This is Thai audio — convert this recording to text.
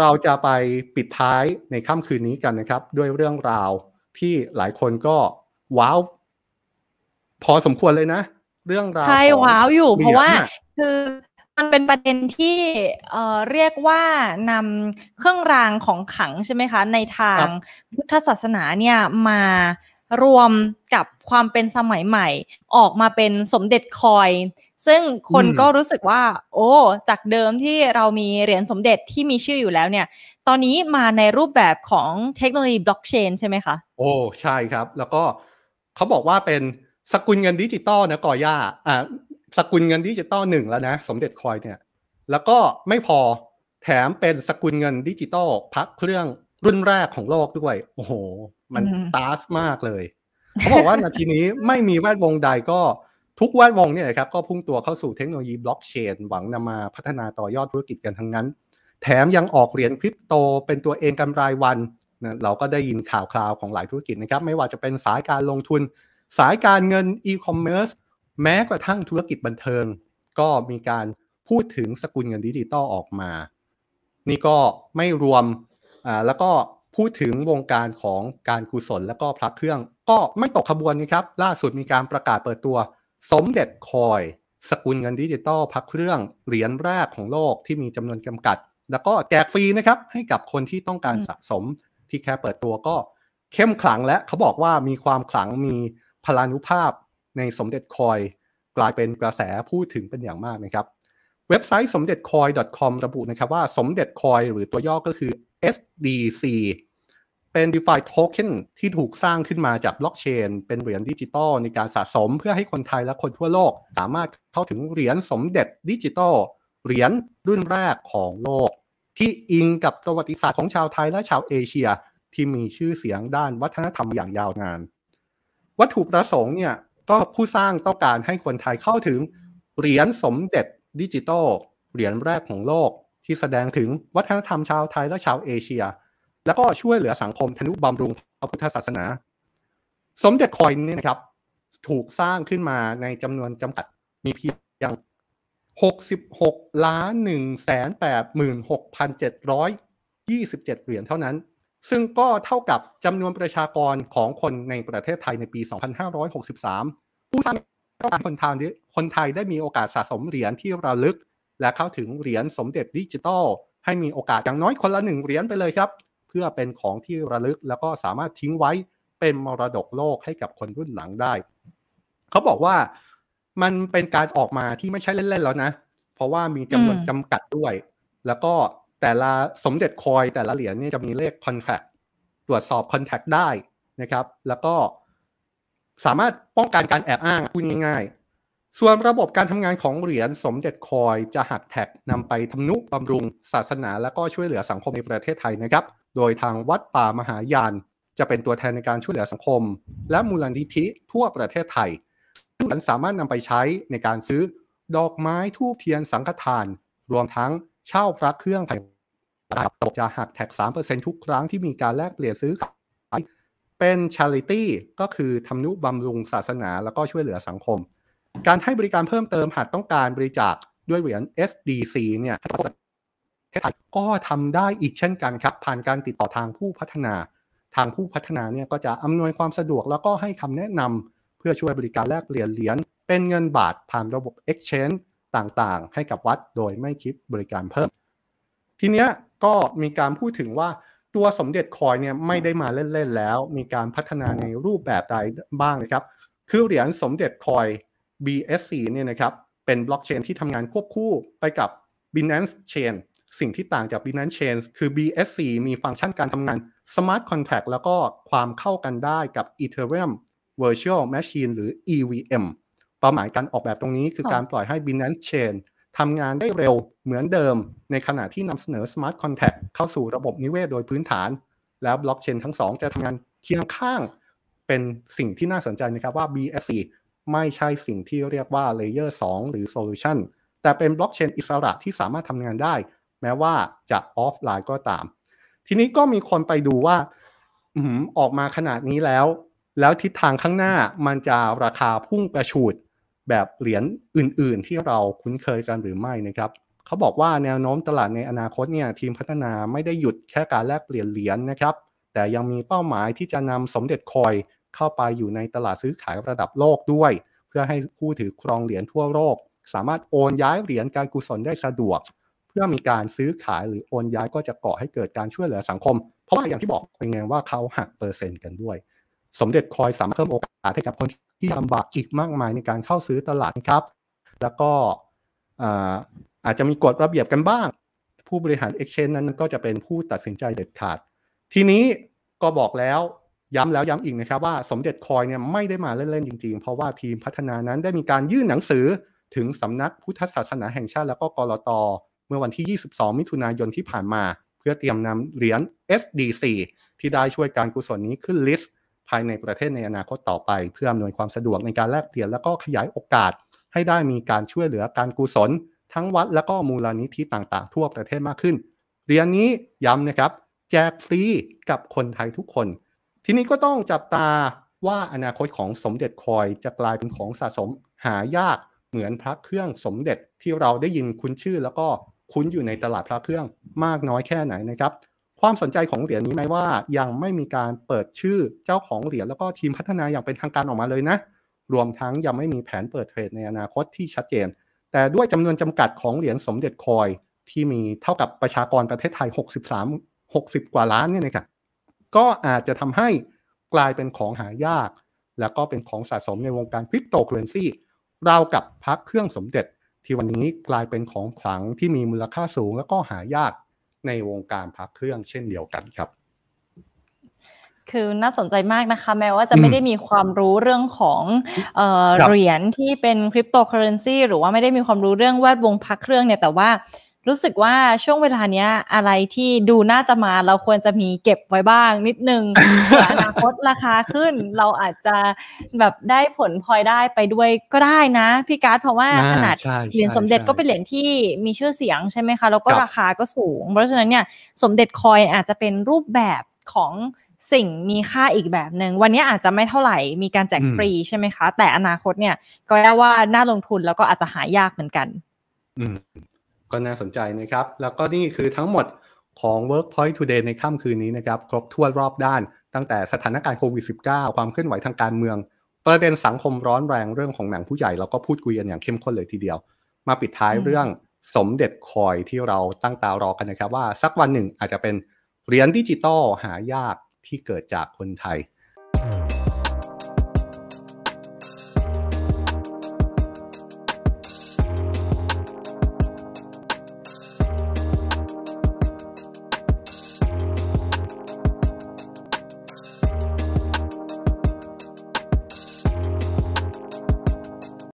เราจะไปปิดท้ายในค่ำคืนนี้กันนะครับ ด้วยเรื่องราวที่หลายคนก็ ว้าว พอสมควรเลยนะ เรื่องราวใช่ว้าวอยู่ เพราะว่า คือมันเป็นประเด็นที่เ่เรียกว่านำเครื่องรางของขังใช่ไหมคะ ในทางพุทธศาสนาเนี่ยมารวมกับความเป็นสมัยใหม่ออกมาเป็นสมเด็จคอย ซึ่งคนก็รู้สึกว่า โอ้จากเดิมที่เรามีเหรียญสมเด็จที่มีชื่ออยู่แล้วเนี่ยตอนนี้มาในรูปแบบของเทคโนโลยีบล็อกเชนใช่ไหมคะ โอ้ใช่ครับ แล้วก็เขาบอกว่าเป็นสกุลเงินดิจิตอลนะกอย่าอ่าสกุลเงินดิจิตอลหนึ่งแล้วนะ สมเด็จคอยเนี่ยแล้วก็ไม่พอแถมเป็นสกุลเงินดิจิตอลพักเครื่องรุ่นแรกของโลกด้วยโอ้โหมันตาสมากเลย เขาบอกว่านาทีนี้ไม่มีแวดวงใดก็ทุกแวดวงเนี่ยครับ ก็พุ่งตัวเข้าสู่เทคโนโลยีบล็อกเชนหวังนำมาพัฒนาต่อยอดธุรกิจกันทั้งนั้น แถมยังออกเหรียญคริปโต เป็นตัวเองกันรายวันนะเราก็ได้ยินข่าวคราว ของหลายธุรกิจนะครับ ไม่ว่าจะเป็นสายการลงทุนสายการเงินอีคอมเมิร์ซแม้กระทั่งธุรกิจบันเทิง ก็มีการพูดถึงสกุลเงินดิจิตอลออกมา นี่ก็ไม่รวมอ่าแล้วก็พูดถึงวงการของการกุศล และก็พระเครื่องก็ไม่ตกขบวนนะครับ ล่าสุดมีการประกาศเปิดตัว สมเด็จคอย สกุลเงินดิจิตอลพระเครื่อง เหรียญแรกของโลกที่มีจำนวนจำกัด แล้วก็แจกฟรีนะครับ ให้กับคนที่ต้องการสะสมที่แค่เปิดตัวก็เข้มขลังและเขาบอกว่ามีความขลังมีพลานุภาพในสมเด็จคอย กลายเป็นกระแสพูดถึงเป็นอย่างมากนะครับเว็บไซต์สมเด็จคอย .com ระบุนะครับว่า สมเด็จคอย หรือตัวย่อก็คือ SDC เป็น DeFi Token ที่ถูกสร้างขึ้นมาจากบล็อกเชนเป็นเหรียญดิจิตอล ในการสะสมเพื่อให้คนไทยและคนทั่วโลก สามารถเข้าถึงเหรียญสมเด็จดิจิตอลเหรียญรุ่นแรกของโลก ที่อิงกับประวัติศาสตร์ของชาวไทยและชาวเอเชีย ที่มีชื่อเสียงด้านวัฒนธรรมอย่างยาวนาน วัตถุประสงค์เนี่ยก็ผู้สร้างต้องการให้คนไทยเข้าถึงเหรียญสมเด็จดิจิตอลเหรียญแรกของโลกที่แสดงถึงวัฒนธรรมชาวไทยและชาวเอเชีย แล้วก็ช่วยเหลือสังคมทนุบำรุงพระพุทธศาสนา สมเด็จคอยนี่นะครับ ถูกสร้างขึ้นมาในจำนวนจำกัดมีเพียง 66ล้าน1แสน8หมื่น6พันเจ็ดร้อยยี่สิบเจ็ดเหรียญเท่านั้น ซึ่งก็เท่ากับจำนวนประชากรของคนในประเทศไทยในปี 2563 ผู้สร้างคนไทยคนไทยได้มีโอกาสสะสมเหรียญที่ระลึกและเข้าถึงเหรียญสมเด็จดิจิตอลให้มีโอกาสอย่างน้อยคนละหนึ่งเหรียญไปเลยครับ เพื่อเป็นของที่ระลึกแล้วก็สามารถทิ้งไว้เป็นมรดกโลกให้กับคนรุ่นหลังได้ เขาบอกว่ามันเป็นการออกมาที่ไม่ใช่เล่นๆแล้วนะ เพราะว่ามีจำนวนจำกัดด้วย แล้วก็แต่ละสมเด็จคอย แต่ละเหรียญนี่จะมีเลขคอนแทคตรวจสอบคอนแทคได้นะครับ แล้วก็สามารถป้องกันการแอบอ้างพูดง่ายส่วนระบบการทำงานของเหรียญสมเด็จคอย จะหักแท็กนำไปทำนุบำรุงศาสนาและก็ช่วยเหลือสังคมในประเทศไทยนะครับโดยทางวัดป่ามหายานจะเป็นตัวแทนในการช่วยเหลือสังคม และมูลนิธิทั่วประเทศไทยซึ่งสามารถนำไปใช้ในการซื้อดอกไม้ทูบเทียนสังฆทาน รวมทั้งเช่าพระเครื่องไายตกจะหักแท็ก3%ทุกครั้งที่มีการแลกเปลี่ยนซื้อขายเป็นชาริตี้ก็คือทำนุบำรุงศาสนา แล้วก็ช่วยเหลือสังคมการให้บริการเพิ่มเติมหากต้องการบริจาคด้วยเหรียญ SDC เนี่ย ก็ทำได้อีกเช่นกันครับ ผ่านการติดต่อทางผู้พัฒนา ทางผู้พัฒนาเนี่ยก็จะอำนวยความสะดวกแล้วก็ให้คำแนะนำเพื่อช่วยบริการแลกเหรียญเหรียญเป็นเงินบาทผ่านระบบ Exchange ต่างๆ ให้กับวัดโดยไม่คิดบริการเพิ่ม ทีเนี้ยก็มีการพูดถึงว่าตัวสมเด็จคอยเนี่ยไม่ได้มาเล่น ๆแล้ว มีการพัฒนาในรูปแบบใดบ้างนะครับคือเหรียญสมเด็จคอย BSC เนี่ยนะครับเป็นบล็อกเชนที่ทำงานควบคู่ไปกับ Binance Chain สิ่งที่ต่างจาก Binance Chain คือ BSC มีฟังก์ชันการทำงาน Smart Contract แล้วก็ความเข้ากันได้กับ Ethereum Virtual Machine หรือ EVM เป้าหมายการออกแบบตรงนี้คือการปล่อยให้ Binance Chain ทำงานได้เร็วเหมือนเดิมในขณะที่นำเสนอ Smart Contract เข้าสู่ระบบนิเวศโดยพื้นฐาน แล้วบล็อกเชนทั้งสองจะทำงานเคียงข้างเป็นสิ่งที่น่าสนใจนะครับว่า BSC ไม่ใช่สิ่งที่เรียกว่า Layer 2 หรือ Solution แต่เป็นบล็อกเชนอิสระที่สามารถทำงานได้ แม้ว่าจะออฟไลน์ก็ตาม ทีนี้ก็มีคนไปดูว่า ออกมาขนาดนี้แล้ว แล้วทิศทางข้างหน้ามันจะราคาพุ่งกระฉูดแบบเหรียญอื่นๆ ที่เราคุ้นเคยกันหรือไม่นะครับเขาบอกว่าแนวโน้มตลาดในอนาคตเนี่ยทีมพัฒนาไม่ได้หยุดแค่การแลกเปลี่ยนเหรียญนะครับ แต่ยังมีเป้าหมายที่จะนำสมเด็จคอยเข้าไปอยู่ในตลาดซื้อขายระดับโลกด้วย เพื่อให้ผู้ถือครองเหรียญทั่วโลก สามารถโอนย้ายเหรียญการกุศลได้สะดวก เพื่อมีการซื้อขายหรือโอนย้ายก็จะก่อให้เกิดการช่วยเหลือสังคม เพราะว่าอย่างที่บอกเป็นไงว่าเขาหักเปอร์เซ็นต์กันด้วย สมเด็จคอยสามารถเพิ่มโอกาสให้กับคนที่ลำบากอีกมากมายในการเข้าซื้อตลาดครับ แล้วก็อาจจะมีกฎระเบียบกันบ้าง ผู้บริหาร Exchange นั้นก็จะเป็นผู้ตัดสินใจเด็ดขาด ทีนี้ก็บอกแล้วย้ำแล้วย้ำอีกนะครับว่าสมเด็จคอยเนี่ยไม่ได้มาเล่นๆ จริงๆ เพราะว่าทีมพัฒนานั้นได้มีการยื่นหนังสือถึงสำนักพุทธศาสนาแห่งชาติ แล้วก็กรตเมื่อวันที่ 22 มิถุนายนที่ผ่านมา เพื่อเตรียมนำเหรียญ SDC ที่ได้ช่วยการกุศลนี้ขึ้นลิสต์ภายในประเทศในอนาคตต่อไป เพื่ออำนวยความสะดวกในการแลกเปลี่ยนแล้วก็ขยายโอกาส ให้ได้มีการช่วยเหลือการกุศล ทั้งวัด และก็มูลนิธิต่างๆ ทั่วประเทศมากขึ้นเหรียญนี้ย้ำนะครับแจกฟรีกับคนไทยทุกคนทีนี้ก็ต้องจับตาว่าอนาคตของสมเด็จคอยจะกลายเป็นของสะสมหายากเหมือนพระเครื่องสมเด็จที่เราได้ยินคุ้นชื่อแล้วก็คุ้นอยู่ในตลาดพระเครื่องมากน้อยแค่ไหนนะครับความสนใจของเหรียญนี้ไหมว่ายังไม่มีการเปิดชื่อเจ้าของเหรียญแล้วก็ทีมพัฒนาอย่างเป็นทางการออกมาเลยนะ รวมทั้งยังไม่มีแผนเปิดเทรดในอนาคตที่ชัดเจน แต่ด้วยจำนวนจำกัดของเหรียญสมเด็จคอย ที่มีเท่ากับประชากรประเทศไทย 63 60 กว่าล้านเนี่ยนะครับก็อาจจะทำให้กลายเป็นของหายาก แล้วก็เป็นของสะสมในวงการคริปโตเคอเรนซีราวกับพักเครื่องสมเด็จที่วันนี้กลายเป็นของขลังที่มีมูลค่าสูง แล้วก็หายากในวงการพักเครื่องเช่นเดียวกันครับ คือน่าสนใจมากนะคะแม้ว่าจะไม่ได้มีความรู้เรื่องของเหรียญที่เป็นคริปโตเคอเรนซีหรือว่าไม่ได้มีความรู้เรื่องแวดวงพักเครื่องเนี่ยแต่ว่ารู้สึกว่าช่วงเวลาเนี้ย อะไรที่ดูน่าจะมาเราควรจะมีเก็บไว้บ้างนิดนึงอนาคตราคาขึ้น เราอาจจะแบบได้ผลพลอยได้ไปด้วยก็ได้นะพี่การ์ดเพราะว่าขนาดเหรียญสมเด็จก็เป็นเหรียญที่มีชื่อเสียงใช่ไหมคะแล้วก็ราคาก็สูง เพราะฉะนั้นเนี่ย สมเด็จคอยอาจจะเป็นรูปแบบของสิ่งมีค่าอีกแบบหนึง่งวันนี้อาจจะไม่เท่าไหร่มีการแจกฟรีใช่ไหมคะ แต่อนาคตเนี่ย ก็ว่าน่าลงทุนแล้วก็อาจจะหายากเหมือนกัน อืมก็น่าสนใจนะครับ แล้วก็นี่คือทั้งหมดของ Workpoint Today ในค่ำคืนนี้นะครับครบทั่วรอบด้านตั้งแต่สถานการณ์โควิด -19 ความเคลื่อนไหวทางการเมือง ประเด็นสังคมร้อนแรงเรื่องของหนังผู้ใหญ่เราก็พูดคุยกันอย่างเข้มข้นเลยทีเดียว มาปิดท้ายเรื่องสมเด็จคอยที่เราตั้งตารอกันนะครับว่า สักวันหนึ่งอาจจะเป็นเหรียญดิจิตอลหายากที่เกิดจากคนไทย